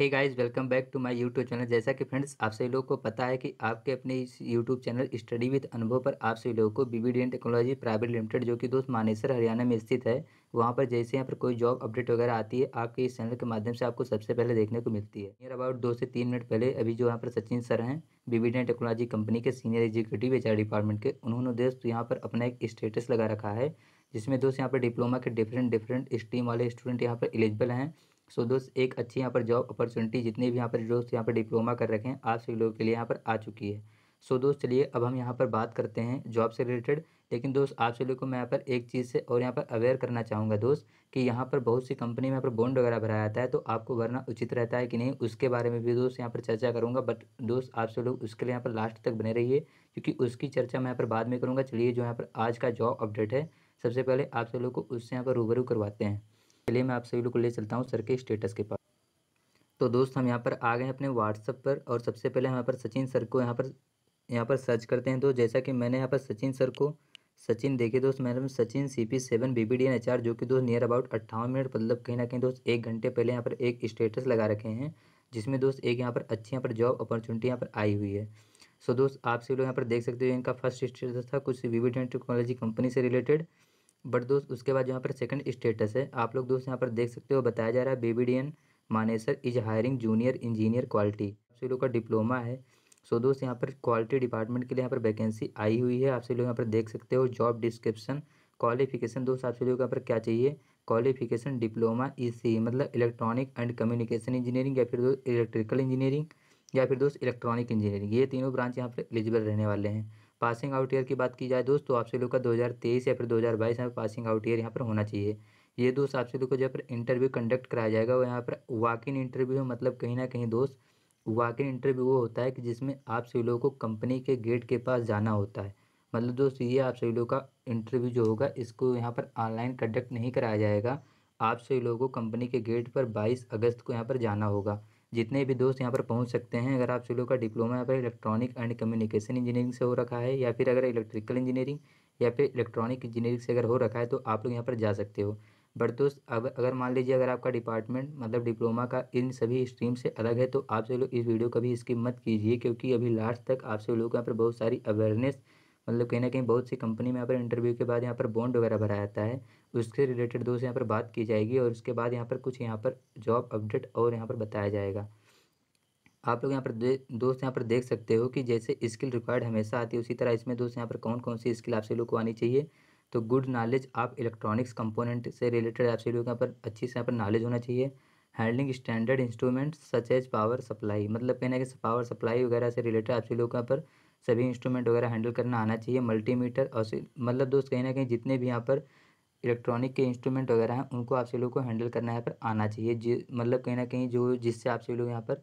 hey guys welcome back to my YouTube channel जैसा कि friends आप सभी लोगों को पता है कि आपके अपने इस यूट्यूब चैनल स्टडी विद अनुभव पर आप सभी लोगों को बीबीडीएन टेक्नोलॉजी प्राइवेट लिमिटेड जो कि दोस्त मानेसर हरियाणा में स्थित है वहाँ पर जैसे यहाँ पर कोई जॉब अपडेट वगैरह आती है आपके इस चैनल के माध्यम से आपको सबसे पहले देखने को मिलती है नियर अबाउट दो से तीन मिनट पहले अभी जो यहाँ पर सचिन सर हैं बीबीडीएन टेक्नोलॉजी कंपनी के सीनियर एग्जीक्यूटिव एच डिपार्टमेंट के उन्होंने दोस्त यहाँ पर अपना एक स्टेटस लगा रखा है जिसमें दोस्त यहाँ पर डिप्लोमा के डिफरेंट डिफरेंट स्ट्रीम वाले स्टूडेंट यहाँ पर एलिजिबल हैं सो दोस्त एक अच्छी यहाँ पर जॉब अपॉर्चुनिटी जितने भी यहाँ पर दोस्त यहाँ पर डिप्लोमा कर रखे हैं आप सभी लोगों के लिए यहाँ पर आ चुकी है सो दोस्त चलिए अब हम यहाँ पर बात करते हैं जॉब से रिलेटेड लेकिन दोस्त आप सभी लोग को मैं यहाँ पर एक चीज़ से और यहाँ पर अवेयर करना चाहूँगा दोस्त कि यहाँ पर बहुत सी कंपनी में यहाँ पर बॉन्ड वगैरह भराया जाता है तो आपको भरना उचित रहता है कि नहीं उसके बारे में भी दोस्त यहाँ पर चर्चा करूँगा बट दोस्त आप सभी लोग उसके लिए यहाँ पर लास्ट तक बने रहिए क्योंकि उसकी चर्चा मैं यहाँ पर बाद में करूँगा चलिए जो यहाँ पर आज का जॉब अपडेट है सबसे पहले आप सभी लोग को उससे यहाँ पर रूबरू करवाते हैं चलिए मैं आप सभी लोग को ले चलता हूँ सर के स्टेटस के पास तो दोस्त हम यहाँ पर आ गए अपने व्हाट्सअप पर और सबसे पहले हम यहाँ पर सचिन सर को यहाँ पर यहाँ पर सर्च करते हैं तो जैसा कि मैंने यहाँ पर सचिन सर को सचिन देखे दोस्त मैंने Sachin C P seven B B D N H R जो कि दोस्त नियर अबाउट अट्ठावन मिनट मतलब कहीं ना कहीं दोस्त एक घंटे पहले यहाँ पर एक स्टेटस लगा रखे हैं जिसमें दोस्त एक यहाँ पर अच्छी यहाँ पर जॉब अपॉर्चुनिटी यहाँ पर आई हुई है सो दोस्त आप सभी लोग यहाँ पर देख सकते हो इनका फर्स्ट स्टेटस था कुछ वी टेक्नोलॉजी कंपनी से रिलेटेड बट दोस्त उसके बाद यहाँ पर सेकंड स्टेटस है आप लोग दोस्त यहाँ पर देख सकते हो बताया जा रहा है BB D Manesar is hiring junior engineer quality आपसे लोग का डिप्लोमा है सो so, दोस्त यहाँ पर क्वालिटी डिपार्टमेंट के लिए यहाँ पर वैकेंसी आई हुई है आपसे लोग यहाँ पर देख सकते हो जॉब डिस्क्रिप्शन क्वालिफिकेशन दोस्त आपसे लोग यहाँ पर क्या चाहिए क्वालिफिकेशन डिप्लोमा ई मतलब इलेक्ट्रॉनिक एंड कम्युनिकेशन इंजीनियरिंग या फिर दोस्त इलेक्ट्रिकल इंजीनियरिंग या फिर दोस्त इलेक्ट्रॉनिक इंजीनियरिंग ये तीनों ब्रांच यहाँ पर एलिजिबल रहने वाले हैं पासिंग आउट ईयर की बात की जाए दोस्तों आप सभी लोग का 2023 या फिर 2022 में पासिंग आउट ईयर यहाँ पर होना चाहिए ये दोस्त आप सभी लोग को जहाँ पर इंटरव्यू कंडक्ट कराया जाएगा वो यहाँ पर वाक इन इंटरव्यू मतलब कहीं ना कहीं दोस्त वाक इन इंटरव्यू वो होता है कि जिसमें आप सभी लोगों को कंपनी के गेट के पास जाना होता है मतलब दोस्त ये आप सभी लोग का इंटरव्यू जो होगा इसको यहाँ पर ऑनलाइन कंडक्ट नहीं कराया जाएगा आप सभी लोगों को कंपनी के गेट पर 22 अगस्त को यहाँ पर जाना होगा जितने भी दोस्त यहाँ पर पहुँच सकते हैं अगर आप लोग का डिप्लोमा यहाँ पर इलेक्ट्रॉनिक एंड कम्युनिकेशन इंजीनियरिंग से हो रखा है या फिर अगर इलेक्ट्रिकल इंजीनियरिंग या फिर इलेक्ट्रॉनिक इंजीनियरिंग से अगर हो रखा है तो आप लोग यहाँ पर जा सकते हो बट दोस्त अब अगर मान लीजिए अगर आपका डिपार्टमेंट मतलब डिप्लोमा का इन सभी स्ट्रीम से अलग है तो आप सभी लोग इस वीडियो का भी स्किप मत कीजिए क्योंकि अभी लास्ट तक आप सभी लोग यहाँ पर बहुत सारी अवेयरनेस मतलब कहीं ना कहीं बहुत सी कंपनी में यहाँ पर इंटरव्यू के बाद यहाँ पर बॉन्ड वगैरह भरा जाता है उसके रिलेटेड दोस्त यहाँ पर बात की जाएगी और उसके बाद यहाँ पर कुछ यहाँ पर जॉब अपडेट और यहाँ पर बताया जाएगा आप लोग यहाँ पर दोस्त यहाँ पर देख सकते हो कि जैसे स्किल रिक्वायर्ड हमेशा आती है उसी तरह इसमें दोस्त यहाँ पर कौन कौन सी स्किल आप सभी लोग को आनी चाहिए तो गुड नॉलेज आप इलेक्ट्रॉनिक्स कंपोनेंट से रिलेटेड आप सभी लोग यहाँ पर अच्छी से यहाँ पर नॉलेज होना चाहिए handling standard instrument such as power supply मतलब कहना है कि पावर सप्लाई वगैरह से रिलेटेड आप सभी लोग यहाँ पर सभी इंस्ट्रूमेंट वगैरह हैंडल करना आना चाहिए मल्टीमीटर और मतलब दोस्त कहीं ना कहीं जितने भी यहाँ पर इलेक्ट्रॉनिक के इंस्ट्रूमेंट वगैरह हैं उनको आप सभी लोग को हैंडल करना यहाँ पर आना चाहिए जि मतलब कहीं ना कहीं जो जिससे आप सभी लोग यहाँ पर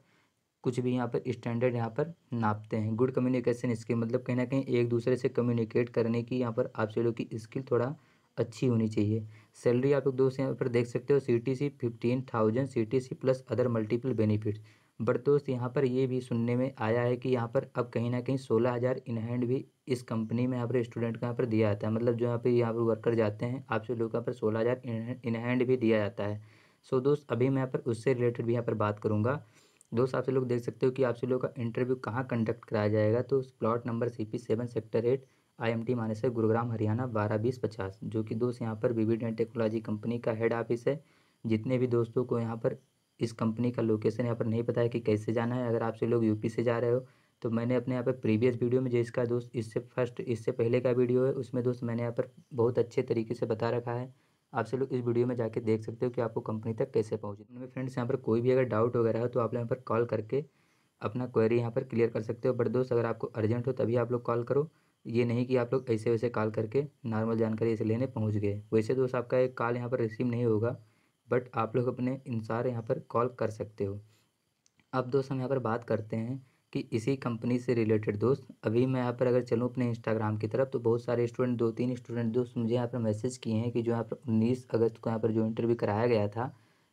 कुछ भी यहाँ पर स्टैंडर्ड यहाँ पर नापते हैं गुड कम्युनिकेशन स्किल मतलब कहीं ना कहीं एक दूसरे से कम्युनिकेट करने की यहाँ पर आप सभी लोग की स्किल थोड़ा अच्छी होनी चाहिए सैलरी आप लोग दोस्त यहाँ पर देख सकते हो C T C fifteen thousand C T C plus other multiple benefits but दोस्त यहाँ पर ये भी सुनने में आया है कि यहाँ पर अब कहीं ना कहीं सोलह हज़ार इनहैंड भी इस कंपनी में यहाँ पर स्टूडेंट को यहाँ पर दिया जाता है मतलब जो यहाँ पर यहाँ पर वर्कर जाते हैं आपसे लोग यहाँ पर सोलह हज़ार इनहैंड भी दिया जाता है सो दोस्त अभी मैं यहाँ पर उससे रिलेटेड भी यहाँ पर बात करूँगा दोस्त आपसे लोग देख सकते हो कि आपसे लोग का इंटरव्यू कहाँ कंडक्ट कराया जाएगा तो plot number C P seven sector eight I M T Manesar Gurugram Haryana बारह बीस पचास जो कि दोस्त यहाँ पर बीबीडेंट टेक्नोलॉजी कंपनी का हेड ऑफिस है जितने भी दोस्तों को यहाँ पर इस कंपनी का लोकेशन यहाँ पर नहीं पता है कि कैसे जाना है अगर आपसे लोग यूपी से जा रहे हो तो मैंने अपने यहाँ पर प्रीवियस वीडियो में जो इसका दोस्त इससे फर्स्ट इससे पहले का वीडियो है उसमें दोस्त मैंने यहाँ पर बहुत अच्छे तरीके से बता रखा है आपसे लोग इस वीडियो में जाके देख सकते हो कि आपको कंपनी तक कैसे पहुँचे मेरे फ्रेंड्स यहाँ पर कोई भी अगर डाउट वगैरह हो तो आप यहाँ पर कॉल करके अपना क्वेरी यहाँ पर क्लियर कर सकते हो बट दोस्त अगर आपको अर्जेंट हो तभी आप लोग कॉल करो ये नहीं कि आप लोग ऐसे वैसे कॉल करके नॉर्मल जानकारी ऐसे लेने पहुँच गए वैसे दोस्त आपका एक कॉल यहाँ पर रिसीव नहीं होगा बट आप लोग अपने अनुसार यहाँ पर कॉल कर सकते हो अब दोस्त हम यहाँ पर बात करते हैं कि इसी कंपनी से रिलेटेड दोस्त अभी मैं यहाँ पर अगर चलूँ अपने इंस्टाग्राम की तरफ तो बहुत सारे स्टूडेंट दो तीन स्टूडेंट दोस्त मुझे यहाँ पर मैसेज किए हैं कि जो यहाँ पर उन्नीस अगस्त को यहाँ पर जो इंटरव्यू कराया गया था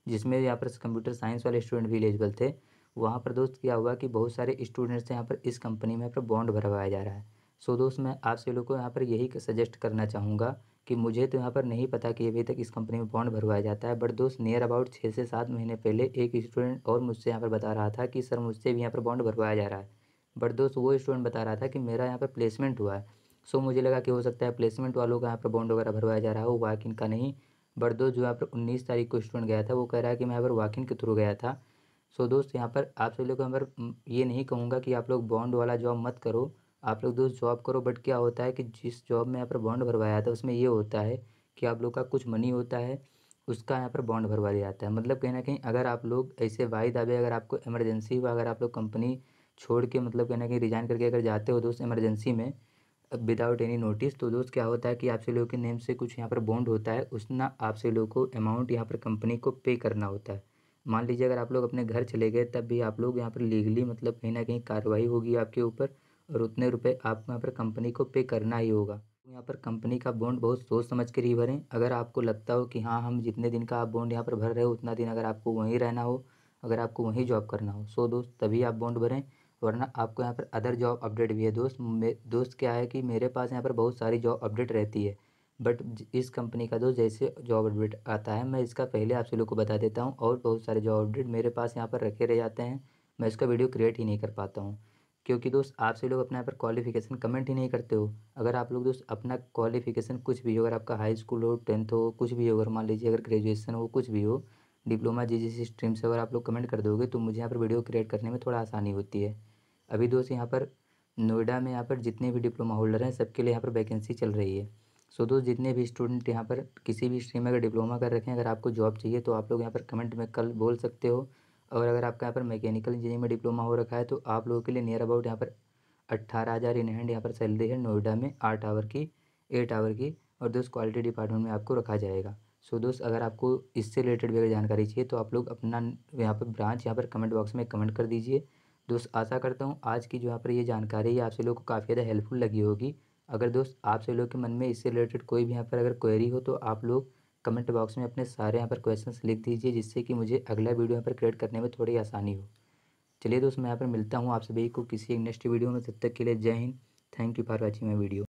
जिसमें यहाँ पर कंप्यूटर साइंस वाले स्टूडेंट भी एलिजिबल थे वहाँ पर दोस्त क्या हुआ कि बहुत सारे स्टूडेंट्स यहाँ पर इस कंपनी में यहाँ पर बॉन्ड भरवाया जा रहा है सो दोस्त मैं आप सभी लोग को यहाँ पर यही सजेस्ट करना चाहूँगा कि मुझे तो यहाँ पर नहीं पता कि अभी तक इस कंपनी में बॉन्ड भरवाया जाता है बट दोस्त नियर अबाउट छः से सात महीने पहले एक स्टूडेंट और मुझसे यहाँ पर बता रहा था कि सर मुझसे भी यहाँ पर बॉन्ड भरवाया जा रहा है बट दोस्त वो स्टूडेंट बता रहा था कि मेरा यहाँ पर प्लेसमेंट हुआ है सो मुझे लगा कि हो सकता है प्लेसमेंट वालों का यहाँ पर बॉन्ड वगैरह भरवाया जा रहा हो वाकिन का नहीं बट दोस्त जो यहाँ पर उन्नीस तारीख को स्टूडेंट गया था वो कह रहा है कि मैं यहाँ पर वाकिन के थ्रू गया था सो दोस्त यहाँ पर आप सभी लोग यहाँ पर ये नहीं कहूँगा कि आप लोग बॉन्ड वाला जॉब मत करो आप लोग दोस्त जॉब करो बट क्या होता है कि जिस जॉब में यहाँ पर बॉन्ड भरवाया जाता है उसमें ये होता है कि आप लोग का कुछ मनी होता है उसका यहाँ पर बॉन्ड भरवा दिया जाता है मतलब कहीं ना कहीं अगर आप लोग ऐसे वाई दावे अगर आपको इमरजेंसी हुआ अगर आप लोग कंपनी छोड़ के मतलब कहीं ना कहीं रिजाइन करके अगर जाते हो दोस्त इमरजेंसी में विदाउट एनी नोटिस तो दोस्त क्या होता है कि आपसे लोगों के नेम से कुछ यहाँ पर बॉन्ड होता है उसना आपसे लोगों को अमाउंट यहाँ पर कंपनी को पे करना होता है मान लीजिए अगर आप लोग अपने घर चले गए तब भी आप लोग यहाँ पर लीगली मतलब कहीं ना कहीं कार्रवाई होगी आपके ऊपर और उतने रुपए आपको यहाँ पर कंपनी को पे करना ही होगा यहाँ पर कंपनी का बॉन्ड बहुत सोच समझ कर ही भरें अगर आपको लगता हो कि हाँ हम जितने दिन का आप बॉन्ड यहाँ पर भर रहे हो उतना दिन अगर आपको वहीं रहना हो अगर आपको वहीं जॉब करना हो सो दोस्त तभी आप बॉन्ड भरें वरना आपको यहाँ पर अदर जॉब अपडेट भी है दोस्त दोस्त क्या है कि मेरे पास यहाँ पर बहुत सारी जॉब अपडेट रहती है बट इस कंपनी का दोस्त जैसे जॉब अपडेट आता है मैं इसका पहले आप लोग को बता देता हूँ और बहुत सारे जॉब अपडेट मेरे पास यहाँ पर रखे रह जाते हैं मैं इसका वीडियो क्रिएट ही नहीं कर पाता हूँ क्योंकि दोस्त आप से लोग अपने यहाँ पर क्वालिफिकेशन कमेंट ही नहीं करते हो अगर आप लोग दोस्त अपना क्वालिफिकेशन कुछ भी हो अगर आपका हाई स्कूल हो टेंथ हो कुछ भी हो अगर मान लीजिए अगर ग्रेजुएशन हो कुछ भी हो डिप्लोमा जी जी स्ट्रीम से अगर आप लोग कमेंट कर दोगे तो मुझे यहाँ पर वीडियो क्रिएट करने में थोड़ा आसानी होती है अभी दोस्त यहाँ पर नोएडा में यहाँ पर जितने भी डिप्लोमा होल्डर हैं सबके लिए यहाँ पर वैकेंसी चल रही है सो दोस्त जितने भी स्टूडेंट यहाँ पर किसी भी स्ट्रीम में अगर डिप्लोमा कर रखें अगर आपको जॉब चाहिए तो आप लोग यहाँ पर कमेंट में कल बोल सकते हो और अगर आपका यहाँ पर मैकेनिकल इंजीनियरिंग में डिप्लोमा हो रखा है तो आप लोगों के लिए नियर अबाउट यहाँ पर अट्ठारह हज़ार इन हैंड यहाँ पर सैलरी है नोएडा में आठ आवर की एट आवर की और दोस्त क्वालिटी डिपार्टमेंट में आपको रखा जाएगा सो दोस्त अगर आपको इससे रिलेटेड भी अगर जानकारी चाहिए तो आप लोग अपना यहाँ पर ब्रांच यहाँ पर कमेंट बॉक्स में कमेंट कर दीजिए दोस्त आशा करता हूँ आज की जो यहाँ पर ये जानकारी है आपसे लोग को काफ़ी ज़्यादा हेल्पफुल लगी होगी अगर दोस्त आपसे लोग के मन में इससे रिलेटेड कोई भी यहाँ पर अगर क्वेरी हो तो आप लोग कमेंट बॉक्स में अपने सारे यहाँ पर क्वेश्चंस लिख दीजिए जिससे कि मुझे अगला वीडियो यहाँ पर क्रिएट करने में थोड़ी आसानी हो चलिए दोस्त मैं यहाँ पर मिलता हूँ आप सभी को किसी एक नेक्स्ट वीडियो में तब तक के लिए जय हिंद thank you for watching my video